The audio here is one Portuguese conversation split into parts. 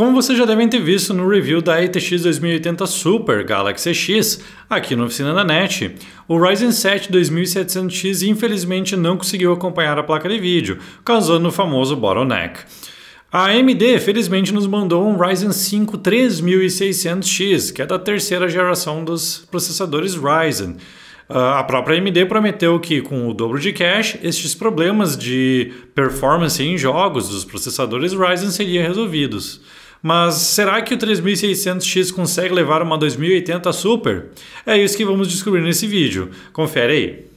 Como vocês já devem ter visto no review da ETX 2080 Super Galaxy X aqui na oficina da NET, o Ryzen 7 2700X infelizmente não conseguiu acompanhar a placa de vídeo, causando o famoso bottleneck. A AMD felizmente nos mandou um Ryzen 5 3600X, que é da terceira geração dos processadores Ryzen. Ah, a própria AMD prometeu que, com o dobro de cache, estes problemas de performance em jogos dos processadores Ryzen seriam resolvidos. Mas será que o 3600X consegue levar uma 2080 Super? É isso que vamos descobrir nesse vídeo. Confere aí.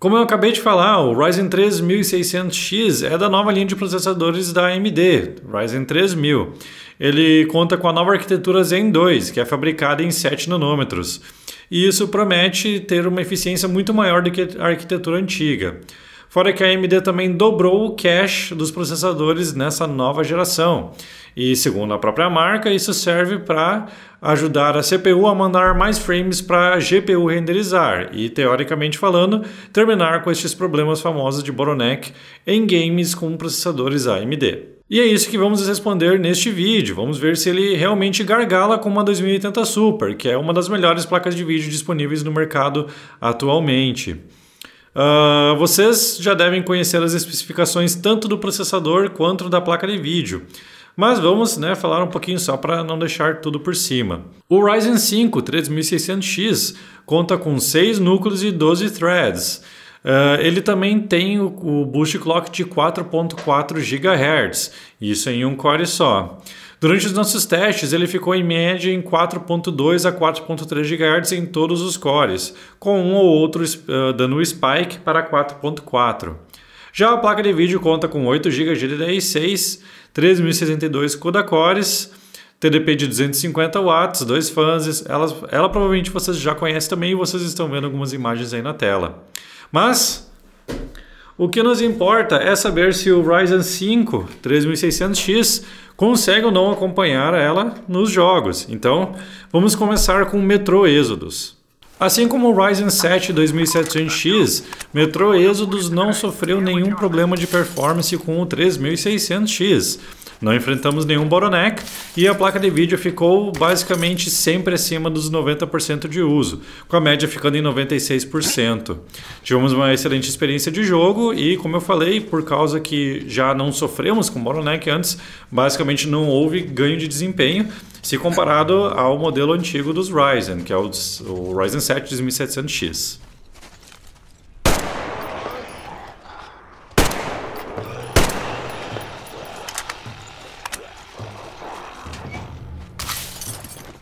Como eu acabei de falar, o Ryzen 3600X é da nova linha de processadores da AMD, Ryzen 3000. Ele conta com a nova arquitetura Zen 2, que é fabricada em 7 nanômetros e isso promete ter uma eficiência muito maior do que a arquitetura antiga. Fora que a AMD também dobrou o cache dos processadores nessa nova geração. E segundo a própria marca, isso serve para ajudar a CPU a mandar mais frames para a GPU renderizar e, teoricamente falando, terminar com estes problemas famosos de bottleneck em games com processadores AMD. E é isso que vamos responder neste vídeo. Vamos ver se ele realmente gargala com uma 2080 Super, que é uma das melhores placas de vídeo disponíveis no mercado atualmente. Uh, vocês já devem conhecer as especificações tanto do processador quanto da placa de vídeo. Mas vamos né, falar um pouquinho só para não deixar tudo por cima. O Ryzen 5 3600X conta com 6 núcleos e 12 threads. Uh, ele também tem o, o boost clock de 4.4 GHz, isso em um core só. Durante os nossos testes, ele ficou em média em 4.2 a 4.3 GHz em todos os cores, com um ou outro uh, dando um spike para 4.4. Já a placa de vídeo conta com 8 GB de ddr 6 3062 CUDA cores, TDP de 250 watts, dois fans. Ela, ela provavelmente vocês já conhecem também e vocês estão vendo algumas imagens aí na tela. Mas o que nos importa é saber se o Ryzen 5 3600X consegue ou não acompanhar ela nos jogos. Então, vamos começar com o Metro Exodus. Assim como o Ryzen 7 2700X, Metro Exodus não sofreu nenhum problema de performance com o 3600X. Não enfrentamos nenhum bottleneck e a placa de vídeo ficou basicamente sempre acima dos 90% de uso, com a média ficando em 96%. Tivemos uma excelente experiência de jogo e, como eu falei, por causa que já não sofremos com bottleneck antes, basicamente não houve ganho de desempenho se comparado ao modelo antigo dos Ryzen, que é o, o Ryzen 7 1700 x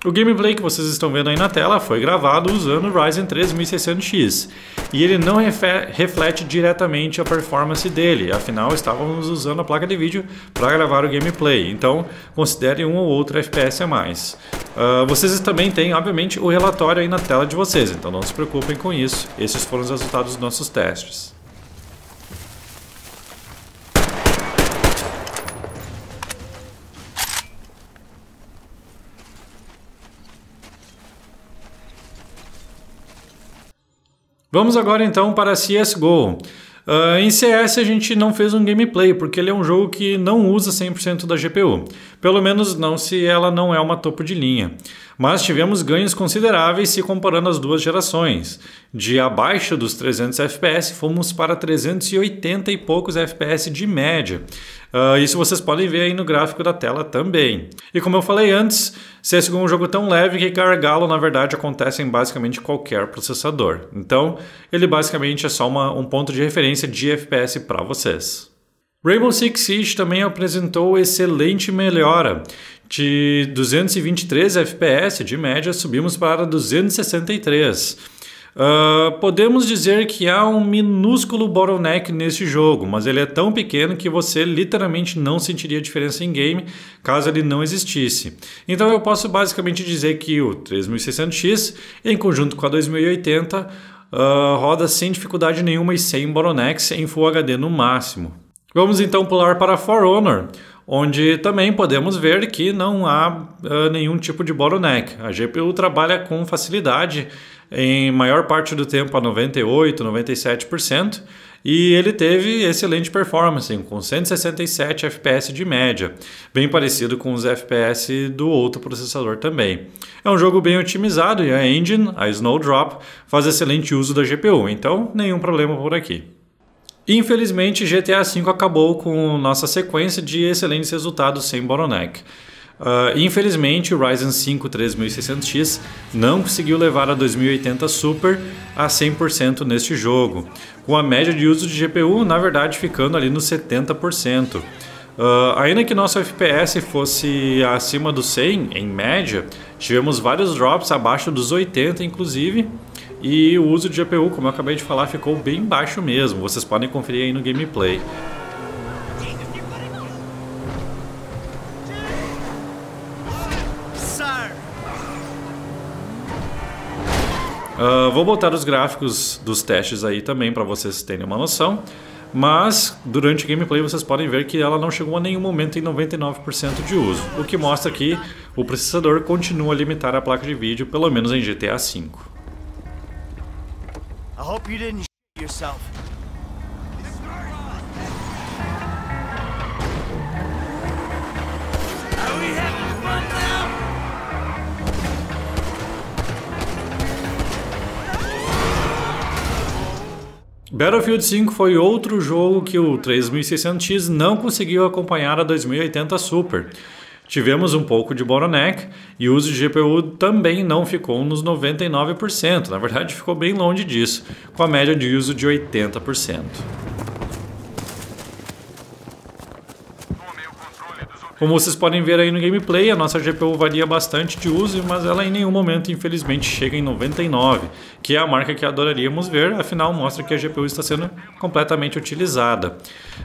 O gameplay que vocês estão vendo aí na tela foi gravado usando o Ryzen 3600X e ele não reflete diretamente a performance dele, afinal estávamos usando a placa de vídeo para gravar o gameplay, então considere um ou outro FPS a mais. Uh, vocês também têm, obviamente, o relatório aí na tela de vocês, então não se preocupem com isso, esses foram os resultados dos nossos testes. Vamos agora então para CSGO. Uh, em CS a gente não fez um gameplay, porque ele é um jogo que não usa 100% da GPU. Pelo menos não se ela não é uma topo de linha. Mas tivemos ganhos consideráveis se comparando as duas gerações. De abaixo dos 300 FPS, fomos para 380 e poucos FPS de média. Uh, isso vocês podem ver aí no gráfico da tela também. E como eu falei antes, CSGO é um jogo tão leve que carregá-lo na verdade acontece em basicamente qualquer processador. Então, ele basicamente é só uma, um ponto de referência experiência de FPS para vocês. Rainbow Six Siege também apresentou excelente melhora. De 223 FPS de média, subimos para 263. Uh, ah, podemos dizer que há um minúsculo bottleneck nesse jogo, mas ele é tão pequeno que você literalmente não sentiria diferença em game caso ele não existisse. Então eu posso basicamente dizer que o 3600X, em conjunto com a 2080, uh, roda sem dificuldade nenhuma e sem Boronex em Full HD no máximo. Vamos então pular para For Honor, onde também podemos ver que não há uh, nenhum tipo de bottleneck. A GPU trabalha com facilidade em maior parte do tempo a 98, 97% e ele teve excelente performance, com 167 FPS de média, bem parecido com os FPS do outro processador também. É um jogo bem otimizado e a engine, a Snowdrop, faz excelente uso da GPU, então nenhum problema por aqui. Infelizmente, GTA V acabou com nossa sequência de excelentes resultados sem bottleneck. Uh, infelizmente, o Ryzen 5 3600X não conseguiu levar a 2080 Super a 100% neste jogo, com a média de uso de GPU, na verdade, ficando ali nos 70%. Uh, ainda que nosso FPS fosse acima do 100, em média, tivemos vários drops abaixo dos 80, inclusive, e o uso de GPU, como eu acabei de falar, ficou bem baixo mesmo. Vocês podem conferir aí no gameplay. Uh, vou botar os gráficos dos testes aí também para vocês terem uma noção. Mas durante o gameplay vocês podem ver que ela não chegou a nenhum momento em 99% de uso, o que mostra que o processador continua a limitar a placa de vídeo, pelo menos em GTA V. I hope you didn't yourself. Battlefield 5 foi outro jogo que o 3600X não conseguiu acompanhar a 2080 Super. Tivemos um pouco de bottleneck e o uso de GPU também não ficou nos 99%, na verdade ficou bem longe disso, com a média de uso de 80%. Como vocês podem ver aí no gameplay, a nossa GPU varia bastante de uso, mas ela em nenhum momento infelizmente chega em 99 que é a marca que adoraríamos ver, afinal mostra que a GPU está sendo completamente utilizada.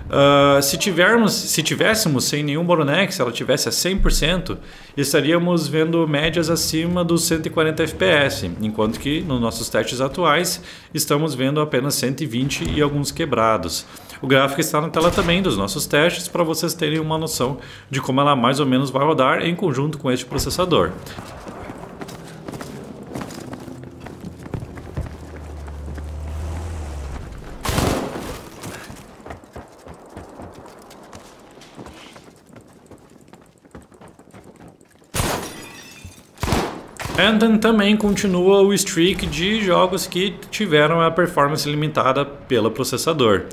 Uh, se, tivermos, se tivéssemos sem nenhum Boronex, se ela tivesse a 100%, estaríamos vendo médias acima dos 140 FPS, enquanto que nos nossos testes atuais estamos vendo apenas 120 e alguns quebrados. O gráfico está na tela também dos nossos testes para vocês terem uma noção de como ela mais ou menos vai rodar em conjunto com este processador. Anthem também continua o streak de jogos que tiveram a performance limitada pelo processador.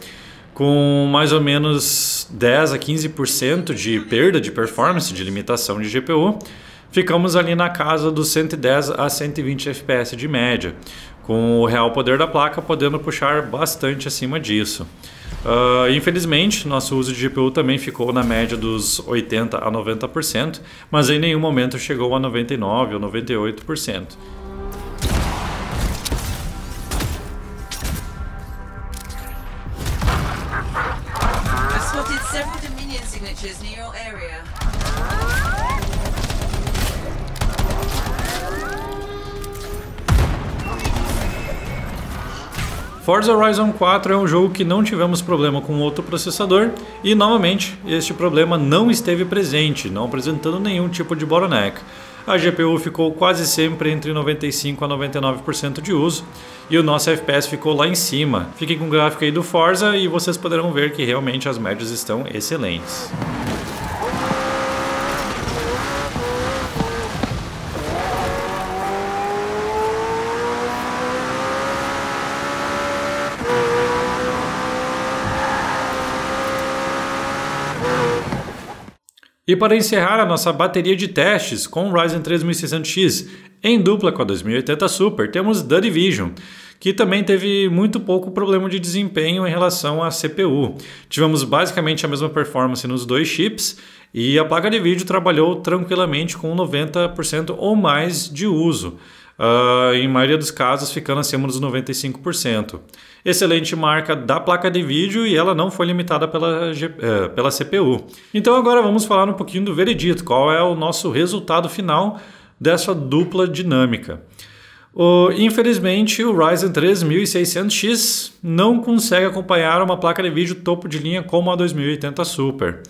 Com mais ou menos 10 a 15% de perda de performance, de limitação de GPU, ficamos ali na casa dos 110 a 120 FPS de média, com o real poder da placa podendo puxar bastante acima disso. Uh, infelizmente, nosso uso de GPU também ficou na média dos 80% a 90%, mas em nenhum momento chegou a 99% ou 98%. I spotted several Dominion signatures near your area. Forza Horizon 4 é um jogo que não tivemos problema com outro processador e, novamente, este problema não esteve presente, não apresentando nenhum tipo de bottleneck. A GPU ficou quase sempre entre 95% a 99% de uso e o nosso FPS ficou lá em cima. Fiquem com o gráfico aí do Forza e vocês poderão ver que realmente as médias estão excelentes. E para encerrar a nossa bateria de testes com o Ryzen 3600X em dupla com a 2080 Super, temos The Division, que também teve muito pouco problema de desempenho em relação à CPU. Tivemos basicamente a mesma performance nos dois chips e a placa de vídeo trabalhou tranquilamente com 90% ou mais de uso, uh, em maioria dos casos ficando acima dos 95% excelente marca da placa de vídeo e ela não foi limitada pela, é, pela CPU. Então agora vamos falar um pouquinho do veredito, qual é o nosso resultado final dessa dupla dinâmica. O, infelizmente, o Ryzen 3600X não consegue acompanhar uma placa de vídeo topo de linha como a 2080 Super.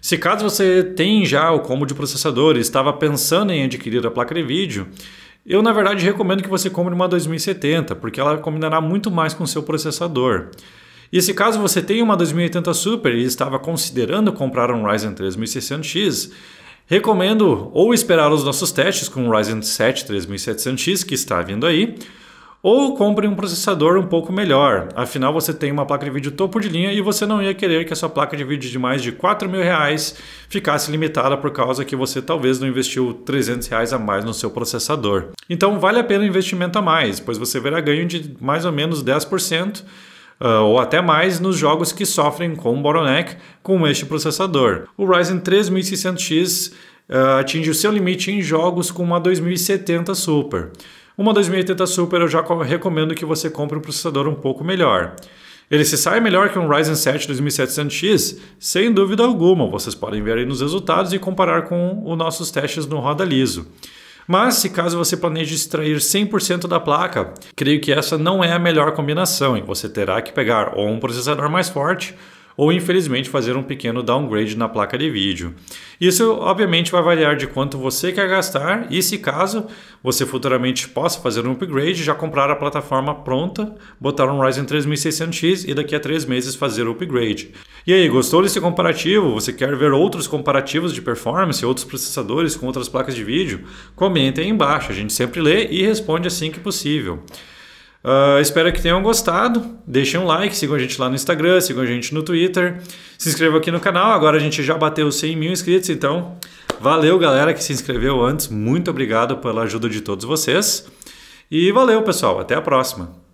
Se caso você tem já o combo de processador e estava pensando em adquirir a placa de vídeo, eu, na verdade, recomendo que você compre uma 2070, porque ela combinará muito mais com seu processador. E se caso você tem uma 2080 Super e estava considerando comprar um Ryzen 3600X, recomendo ou esperar os nossos testes com o Ryzen 7 3700X que está vindo aí, ou compre um processador um pouco melhor, afinal você tem uma placa de vídeo topo de linha e você não ia querer que a sua placa de vídeo de mais de 4 mil reais ficasse limitada por causa que você talvez não investiu 300 reais a mais no seu processador. Então vale a pena o investimento a mais, pois você verá ganho de mais ou menos 10%. Uh, ah, ou até mais nos jogos que sofrem com Bottleneck com este processador. O Ryzen 3600X uh, ah, atinge o seu limite em jogos com uma 2070 Super. Uma 2080 Super eu já recomendo que você compre um processador um pouco melhor. Ele se sai melhor que um Ryzen 7 2700X? Sem dúvida alguma, vocês podem ver aí nos resultados e comparar com os nossos testes no Roda Liso. Mas se caso você planeje extrair 100% da placa, creio que essa não é a melhor combinação e você terá que pegar ou um processador mais forte ou infelizmente fazer um pequeno downgrade na placa de vídeo. Isso obviamente vai variar de quanto você quer gastar e se caso você futuramente possa fazer um upgrade, já comprar a plataforma pronta, botar um Ryzen 3600X e daqui a três meses fazer o upgrade. E aí, gostou desse comparativo? Você quer ver outros comparativos de performance, outros processadores com outras placas de vídeo? Comenta aí embaixo, a gente sempre lê e responde assim que possível. Ah, espero que tenham gostado. Deixem um like, sigam a gente lá no Instagram, sigam a gente no Twitter. Se inscrevam aqui no canal. Agora a gente já bateu 100 mil inscritos, então valeu, galera que se inscreveu antes. Muito obrigado pela ajuda de todos vocês. E valeu, pessoal. Até a próxima.